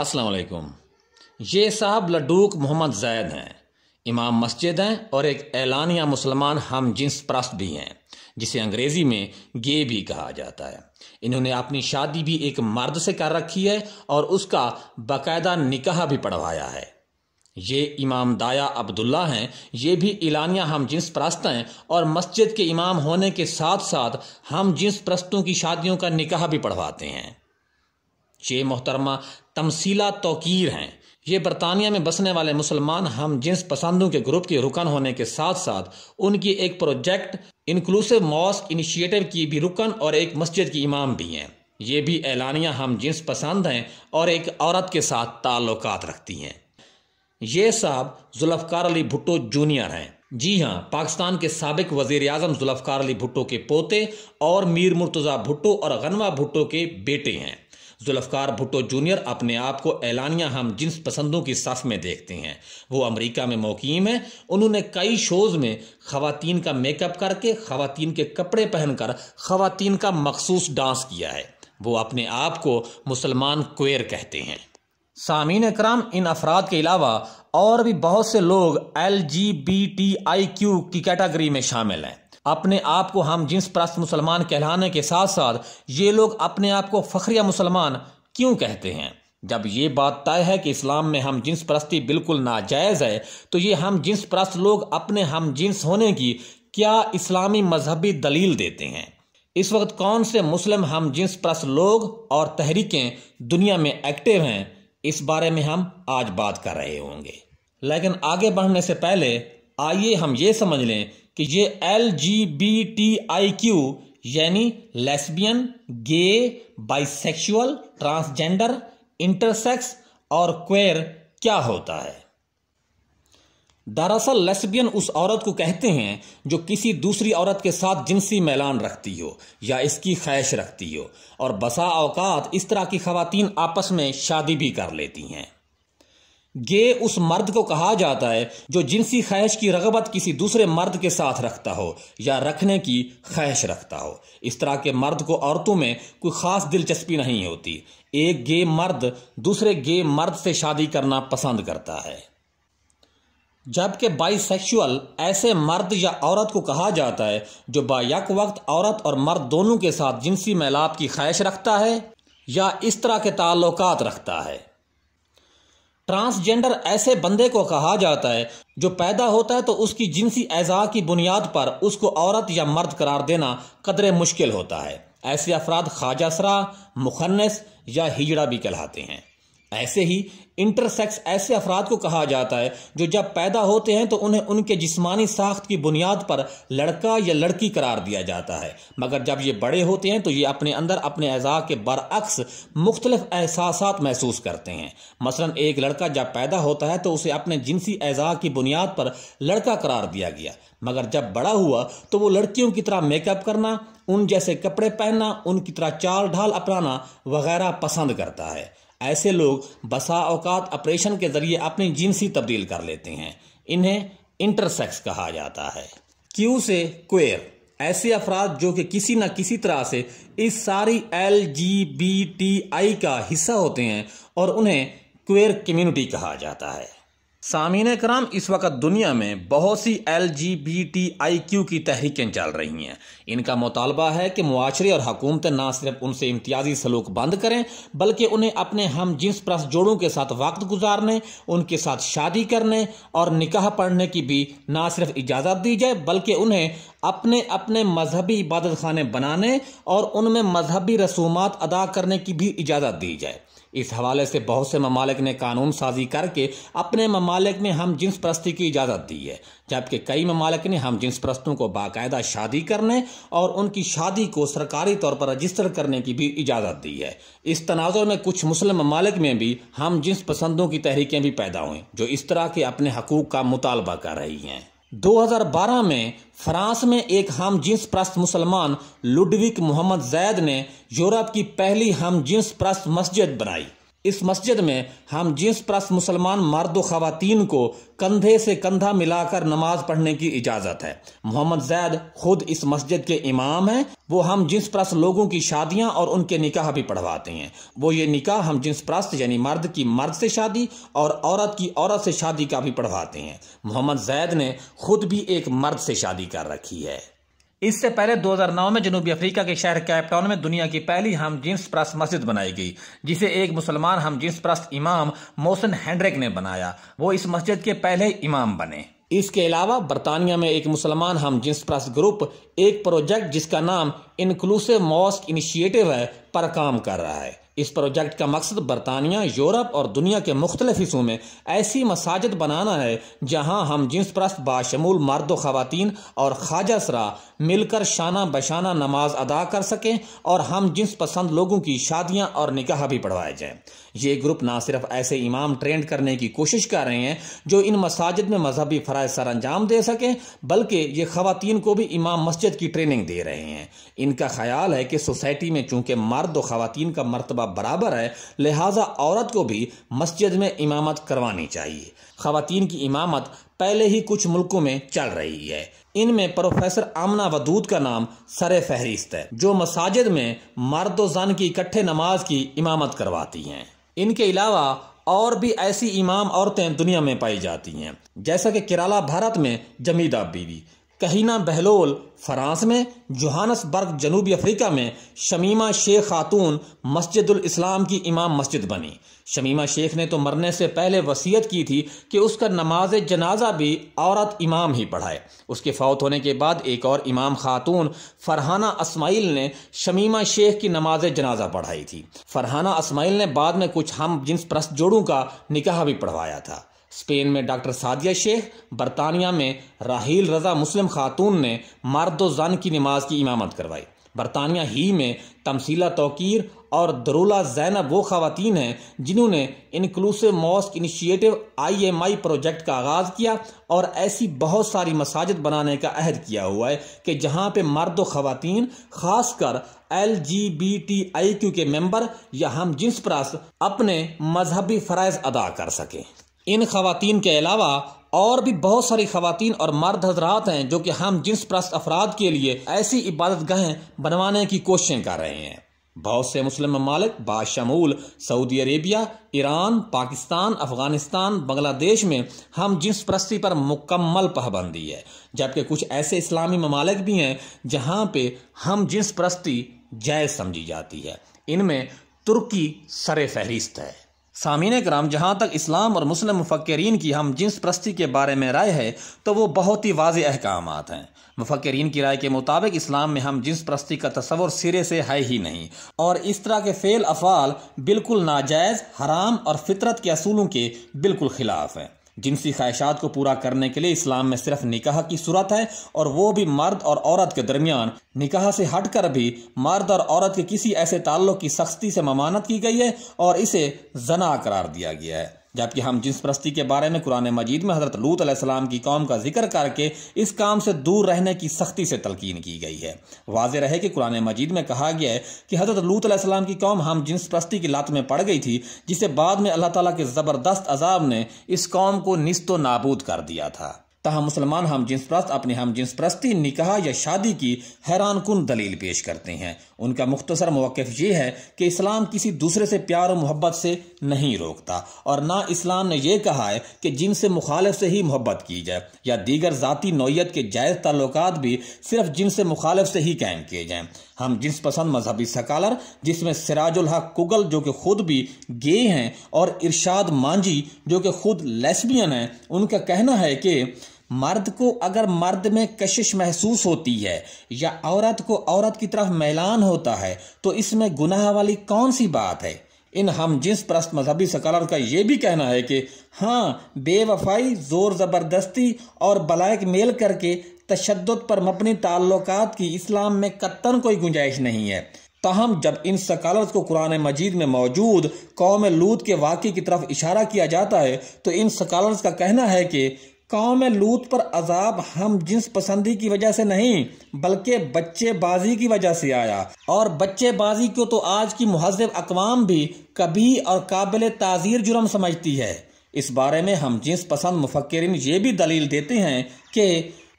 अस्सलाम वालेकुम ये साहब लडूक मोहम्मद जैद हैं इमाम मस्जिद हैं और एक ऐलानिया मुसलमान हम जिन्स प्रस्त भी हैं जिसे अंग्रेज़ी में गे भी कहा जाता है इन्होंने अपनी शादी भी एक मर्द से कर रखी है और उसका बाकायदा निकाह भी पढ़वाया है ये इमाम दाया अब्दुल्ला हैं ये भी इलानिया हम जिन्स प्रस्त हैं और मस्जिद के इमाम होने के साथ साथ हम जिन्स प्रस्तों की शादियों का निकाह भी पढ़वाते हैं ये मोहतरमा तमसीला तोकीर हैं ये बरतानिया में बसने वाले मुसलमान हम जिन्स पसंदों के ग्रुप के रुकन होने के साथ साथ उनकी एक प्रोजेक्ट इंक्लूसिव मॉस्क इनिशिएटिव की भी रुकन और एक मस्जिद की इमाम भी हैं ये भी ऐलानिया हम जिन्स पसंद हैं और एक औरत के साथ ताल्लुक रखती हैं ये साहब जुल्फकार अली भुट्टो जूनियर हैं जी हाँ पाकिस्तान के सबक वजीर अजम जुल्फकार अली भुट्टो के पोते और मीर मुर्तज़ा भुट्टो और गनवा भुट्टो के बेटे हैं जुल्फकार भुट्टो जूनियर अपने आप को एलानिया हम जिन्स पसंदों की सफ में देखते हैं वो अमेरिका में मुकीम है उन्होंने कई शोज़ में ख़वातीन का मेकअप करके ख़वातीन के कपड़े पहनकर खातन का मखसूस डांस किया है वो अपने आप को मुसलमान क्वेर कहते हैं सामीन कराम इन अफराद के अलावा और भी बहुत से लोग L G B T I Q की कैटागरी में शामिल हैं अपने आप को हम जिन्स प्रस्त मुसलमान कहलाने के साथ साथ ये लोग अपने आप को फ़खरिया मुसलमान क्यों कहते हैं जब ये बात तय है कि इस्लाम में हम जिन्स प्रस्ती बिल्कुल नाजायज़ है तो ये हम जिन्स प्रस्त लोग अपने हम जिन्स होने की क्या इस्लामी मजहबी दलील देते हैं इस वक्त कौन से मुस्लिम हम जिन्स प्रस्त लोग और तहरीकें दुनिया में एक्टिव हैं इस बारे में हम आज बात कर रहे होंगे लेकिन आगे बढ़ने से पहले आइए हम ये समझ लें कि ये L G B T I Q यानी lesbian gay bisexual transgender intersex और क्वेर क्या होता है दरअसल लेस्बियन उस औरत को कहते हैं जो किसी दूसरी औरत के साथ जिनसी मैलान रखती हो या इसकी ख्वाहिश रखती हो और बसा अवकात इस तरह की खातन आपस में शादी भी कर लेती हैं गे उस मर्द को कहा जाता है जो जिनसी ख्वाहिश की रगबत किसी दूसरे मर्द के साथ रखता हो या रखने की ख्वाहिश रखता हो इस तरह के मर्द को औरतों में कोई ख़ास दिलचस्पी नहीं होती एक गे मर्द दूसरे गे मर्द से शादी करना पसंद करता है जबकि सेक्शुअल ऐसे मर्द या औरत को कहा जाता है जो बायक वक्त औरत और मर्द दोनों के साथ जिनसी मैलाप की ख्वाहिश रखता है या इस तरह के ताल्लुकात रखता है ट्रांसजेंडर ऐसे बंदे को कहा जाता है जो पैदा होता है तो उसकी जिनसी एज़ा की बुनियाद पर उसको औरत या मर्द करार देना कदरे मुश्किल होता है ऐसे अफराद खाजासरा मुखन्नस या हिजड़ा भी कहलाते हैं ऐसे ही इंटरसेक्स ऐसे अफराद को कहा जाता है जो जब पैदा होते हैं तो उन्हें उनके जिस्मानी साख्त की बुनियाद पर लड़का या लड़की करार दिया जाता है मगर जब ये बड़े होते हैं तो ये अपने अंदर अपने अज़ा के बरअक्स मुख्तलिफ एहसास महसूस करते हैं मसलन एक लड़का जब पैदा होता है तो उसे अपने जिनसी अज़ा की बुनियाद पर लड़का करार दिया गया मगर जब बड़ा हुआ तो वो लड़कियों की तरह मेकअप करना उन जैसे कपड़े पहनना उनकी तरह चाल ढाल अपनाना वगैरह पसंद करता है ऐसे लोग बसा औकात ऑपरेशन के ज़रिए अपनी जिनसी तब्दील कर लेते हैं इन्हें इंटरसेक्स कहा जाता है क्यू से क्वेर ऐसे अफराद जो कि किसी न किसी तरह से इस सारी L G B T I का हिस्सा होते हैं और उन्हें क्वेर कम्युनिटी कहा जाता है सामीन कराम इस वक्त दुनिया में बहुत सी L G B T I Q की तहरीकें चल रही हैं इनका मुतालबा है कि माशरे और हकूमतें ना सिर्फ उनसे इम्तियाजी सलूक बंद करें बल्कि उन्हें अपने हम जिस प्रस जोड़ों के साथ वक्त गुजारने उनके साथ शादी करने और निकाह पढ़ने की भी ना सिर्फ इजाज़त दी जाए बल्कि उन्हें अपने अपने मजहबी इबादत खाने बनाने और उनमें मजहबी रसूमा अदा करने की भी इजाज़त दी जाए इस हवाले से बहुत से ममालिक ने कानून साजी करके अपने ममालिक में हम जिन्स परस्ती की इजाज़त दी है जबकि कई ममालिक ने हम जिन्स परस्तों को बाकायदा शादी करने और उनकी शादी को सरकारी तौर पर रजिस्टर करने की भी इजाज़त दी है इस तनाज़ में कुछ मुस्लिम ममालिक में भी हम जिन्स पसंदों की तहरीकें भी पैदा हुई जो इस तरह के अपने हकूक़ का मुतालबा कर रही हैं 2012 में फ्रांस में एक हम जिन्स प्रस्त मुसलमान लुडविक मोहम्मद जैद ने यूरोप की पहली हम जिन्स प्रस्त मस्जिद बनाई इस मस्जिद में हम जिस प्रस मुसलमान मर्द खातन को कंधे से कंधा मिलाकर नमाज पढ़ने की इजाज़त है मोहम्मद जैद खुद इस मस्जिद के इमाम हैं वो हम जिस प्रस लोगों की शादियां और उनके निकाह भी पढ़वाते हैं वो ये निकाह हम जिस प्रस्त यानी मर्द की मर्द से शादी और औरत की औरत से शादी का भी पढ़वाते हैं मोहम्मद जैद ने खुद भी एक मर्द से शादी कर रखी है इससे पहले 2009 में जनूबी अफ्रीका के शहर कैपटाउन में दुनिया की पहली हम जिन्स प्रस्त मस्जिद बनाई गई जिसे एक मुसलमान हम जिन्स प्रस्त इमाम मोसन हैंड्रेक ने बनाया वो इस मस्जिद के पहले इमाम बने इसके अलावा बरतानिया में एक मुसलमान हम जिन्स प्रस्त ग्रुप एक प्रोजेक्ट जिसका नाम इंक्लूसिव मॉस्क इनिशिएटिव है पर काम कर रहा है इस प्रोजेक्ट का मकसद बरतानिया यूरोप और दुनिया के मुख्तलिफ हिस्सों में ऐसी मसाजिद बनाना है जहाँ हम जिस प्रस्त बाशमूल मर्द व और ख्वाजा सरा मिलकर शाना बशाना नमाज अदा कर सकें और हम जिस पसंद लोगों की शादियाँ और निकाह भी पढ़वाए जाएं ये ग्रुप ना सिर्फ ऐसे इमाम ट्रेंड करने की कोशिश कर रहे हैं जो इन मसाजिद में मजहबी फ़राज सर अंजाम दे सकें बल्कि ये खातन को भी इमाम मस्जिद की ट्रेनिंग दे रहे हैं इनका ख्याल है कि सोसाइटी में चूंकि मर्द व खातन का मरतबा मरतबा बराबर है लिहाजा औरत को भी मस्जिद में इमामत करवानी चाहिए खातन की इमामत पहले ही कुछ मुल्कों में चल रही है इनमें प्रोफेसर आमना वदूद का नाम सर फहरिस्त है जो मसाजिद में मर्द जन की इकट्ठे नमाज की इमामत करवाती हैं इनके अलावा और भी ऐसी इमाम औरतें दुनिया में पाई जाती हैं जैसा कि केरला भारत में Jamida Beevi Kahina Bahloul France में जोहानसबर्ग जनूबी अफ्रीका में शमीमा शेख खातून मस्जिदुल इस्लाम की इमाम मस्जिद बनी शमीमा शेख ने तो मरने से पहले वसीयत की थी कि उसका नमाज जनाजा भी औरत इमाम ही पढ़ाए उसके फौत होने के बाद एक और इमाम खातून फरहाना इसमाइल ने शमीमा शेख की नमाज जनाजा पढ़ाई थी फरहाना इसमाइल ने बाद में कुछ हम जिन्स प्रस्त जोड़ों का निकाह भी पढ़वाया था स्पेन में डॉक्टर सादिया शेख बरतानिया में राहील रज़ा मुस्लिम खातून ने मर्द जन की नमाज की इमामत करवाई बरतानिया ही में तमसीला तोकीर और दरूला जैनब वो खातन हैं जिन्होंने inclusive mosque initiative IMI project का आगाज़ किया और ऐसी बहुत सारी मसाजिद बनाने का अहद किया हुआ है कि जहाँ पर मर्द खातन ख़ासकर L G B T I Q के मेम्बर या हम जिस प्रास अपने मजहबी फ़रज़ अदा कर सकें इन खातन के अलावा और भी बहुत सारी खातन और मर्द हजरात हैं जो कि हम जिन्स प्रस्त अफराद के लिए ऐसी इबादत गहें बनवाने की कोशिशें कर रहे हैं बहुत से मुस्लिम ममालिक बाशमूल Saudi Arabia Iran Pakistan Afghanistan Bangladesh में हम जिन्स प्रस्ती पर मुकम्मल पाबंदी है जबकि कुछ ऐसे इस्लामी ममालिक भी हैं जहाँ पे हम जिन्स प्रस्ती जायज़ समझी जाती है इनमें तुर्की सर फहरिस्त है सामीन कराम जहाँ तक इस्लाम और मुस्लिम मफ़क्रीन की हम जिन्स प्रस्ती के बारे में राय है तो वो बहुत ही वाज अहकाम हैं मफ़क्रीन की राय के मुताबिक इस्लाम में हम जिस प्रस्ती का तस्वर सिरे से है ही नहीं और इस तरह के फ़ेल अफ़ाल बिल्कुल नाजायज़ हराम और फितरत के असूलों के बिल्कुल ख़िलाफ़ हैं जिनसी ख्वाहिशात को पूरा करने के लिए इस्लाम में सिर्फ निकाह की सूरत है और वो भी मर्द और औरत के दरमियान निकाह से हटकर भी मर्द और औरत के किसी ऐसे ताल्लुक की सख्ती से ममानत की गई है और इसे जना करार दिया गया है जबकि हम जिस परस्ती के बारे में कुरान मजीद में हज़रत लूत अलैहिस्सलाम की कौम का जिक्र करके इस काम से दूर रहने की सख्ती से तलकीन की गई है वाज रहे कि कुरान मजीद में कहा गया है कि हज़रत लूत अलैहिस्सलाम की कौम हम जिन्स परस्ती की लात में पड़ गई थी जिसे बाद में अल्लाह ताला के ज़बरदस्त अजाब ने इस कौम को नस्तो नाबूद कर दिया था तहा मुसलमान हम जिन्स प्रस्त हम जिन्स प्रस्ती निकाह या शादी की हैरान कन दलील पेश करते हैं उनका मुख्तसर मौक़ ये है कि इस्लाम किसी दूसरे से प्यार और मोहब्बत से नहीं रोकता और ना इस्लाम ने यह कहा है कि जिनसे मुखालफ से ही मोहब्बत की जाए या दीगर ज़ाती नौीयत के जायज़ तल्लक भी सिर्फ जिनसे मुखालफ से ही कायम किए जाएँ हम जिन्स पसंद मजहबी सकालर जिसमें सिराजुल हक कुगल जो कि खुद भी गे हैं और इरशाद मांझी जो कि खुद लेस्बियन हैं उनका कहना है कि मर्द को अगर मर्द में कशिश महसूस होती है या औरत को औरत की तरफ मैलान होता है तो इसमें गुनाह वाली कौन सी बात है इन हम जिस प्रस्त मजहबी सकालर का ये भी कहना है कि हाँ बेवफाई ज़ोर ज़बरदस्ती और बलायक मेल करके तशद पर मबनी ताल्लुक की इस्लाम में कत्तन कोई गुंजाइश नहीं है ताहम जब इन सकालत को कुरान मजीद में मौजूद कौम लूत के वाक़े की तरफ इशारा किया जाता है तो इन सकालत का कहना है कि कौम लूत पर अजाब हम जिस पसंदी की वजह से नहीं बल्कि बच्चेबाजी की वजह से आया और बच्चेबाजी को तो आज की महजब अकवाम भी कभी और काबिल ताज़ीर जुर्म समझती है इस बारे में हम जिस पसंद मुफक्रन ये भी दलील देते हैं कि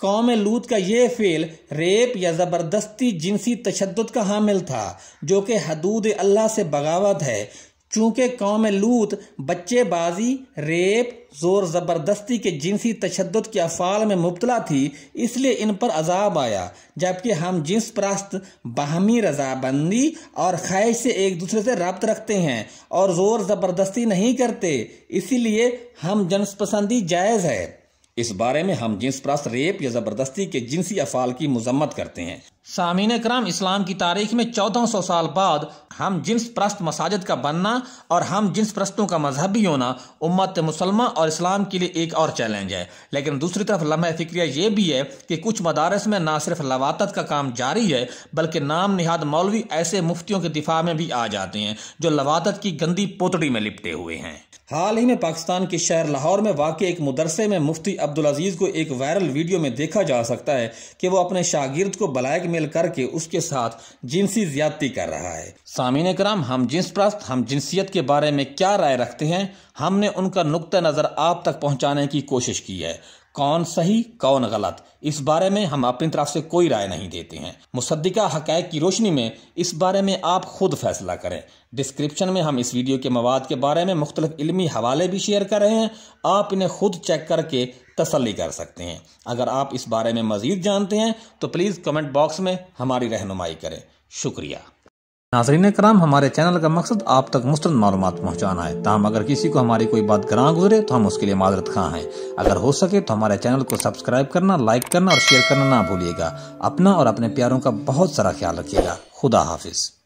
कौम लूत का ये फेल रेप या ज़बरदस्ती जिनसी तशद का हामिल था जो कि हदूद अल्लाह से बगावत है चूंकि कौम लूत बच्चेबाजी रेप ज़ोर ज़बरदस्ती के जिनसी तशद के अफ़ाल में मुबतला थी इसलिए इन पर अजाब आया जबकि हम जिन्स परस्त बाहमी रजाबंदी और ख्वाहिश से एक दूसरे से रबत रखते हैं और ज़ोर ज़बरदस्ती नहीं करते इसीलिए हम जिन्स पसंदी जायज़ है इस बारे में हम जिन्स परस्त रेप या ज़बरदस्ती के जिनसी अफ़ाल की मजम्मत करते हैं सामीन कराम इस्लाम की तारीख में चौदह सौ साल बाद हम जिन्स प्रस्त मसाजिद का बनना और हम जिन्स प्रस्तों का मजहब भी होना उम्मत मुसलमान और इस्लाम के लिए एक और चैलेंज है लेकिन दूसरी तरफ लम्हा फिक्रिया ये भी है कि कुछ मदारस में ना सिर्फ लवातत का काम जारी है बल्कि नाम निहाद मौलवी ऐसे मुफ्तियों के दिफा में भी आ जाते हैं जो लवातत की गंदी पोतड़ी में लिपटे हुए हैं हाल ही में पाकिस्तान के शहर लाहौर में वाक़ एक मदरसे में मुफ्ती अब्दुल अजीज़ को एक वायरल वीडियो में देखा जा सकता है कि वो अपने शागिर्द को मेल करके उसके साथ जिनसी ज्यादती कर रहा है सामिन कराम हम जिस प्रस्त हम जिनसियत के बारे में क्या राय रखते हैं हमने उनका नुक़ नज़र आप तक पहुँचाने की कोशिश की है कौन सही कौन गलत इस बारे में हम अपनी तरफ से कोई राय नहीं देते हैं मुसद्दिका हक की रोशनी में इस बारे में आप खुद फैसला करें डिस्क्रिप्शन में हम इस वीडियो के मवाद के बारे में मुख्तलिफ इलमी हवाले भी शेयर कर रहे हैं आप इन्हें खुद चेक करके तसली कर सकते हैं अगर आप इस बारे में मज़ीद जानते हैं तो प्लीज़ कमेंट बॉक्स में हमारी रहनुमाई करें शुक्रिया नाजरीन कराम हमारे चैनल का मकसद आप तक मुस्तद मालूम पहुँचाना है तहम अगर किसी को हमारी कोई बात ग्रां गुजरे तो हम उसके लिए माजरत खां हैं अगर हो सके तो हमारे चैनल को सब्सक्राइब करना लाइक करना और शेयर करना ना भूलिएगा अपना और अपने प्यारों का बहुत सारा ख्याल रखिएगा खुदा हाफिज़